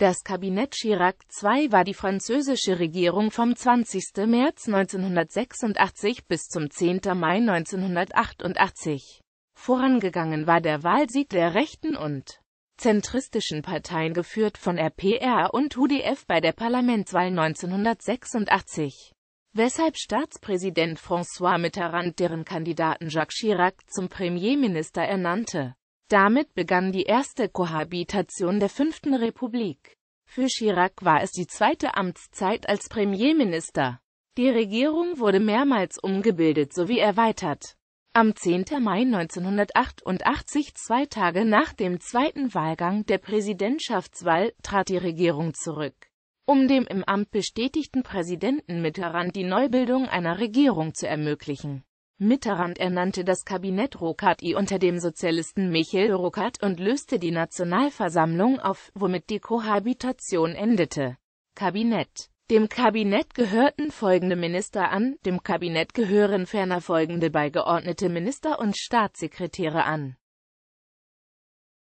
Das Kabinett Chirac II war die französische Regierung vom 20. März 1986 bis zum 10. Mai 1988. Vorangegangen war der Wahlsieg der rechten und zentristischen Parteien geführt von RPR und UDF bei der Parlamentswahl 1986, weshalb Staatspräsident François Mitterrand deren Kandidaten Jacques Chirac zum Premierminister ernannte. Damit begann die erste Kohabitation der Fünften Republik. Für Chirac war es die zweite Amtszeit als Premierminister. Die Regierung wurde mehrmals umgebildet sowie erweitert. Am 10. Mai 1988, zwei Tage nach dem zweiten Wahlgang der Präsidentschaftswahl, trat die Regierung zurück, um dem im Amt bestätigten Präsidenten Mitterrand die Neubildung einer Regierung zu ermöglichen. Mitterrand ernannte das Kabinett Rocati unter dem Sozialisten Michel Rokat und löste die Nationalversammlung auf, womit die Kohabitation endete. Kabinett Dem Kabinett gehörten folgende Minister an, dem Kabinett gehören ferner folgende beigeordnete Minister und Staatssekretäre an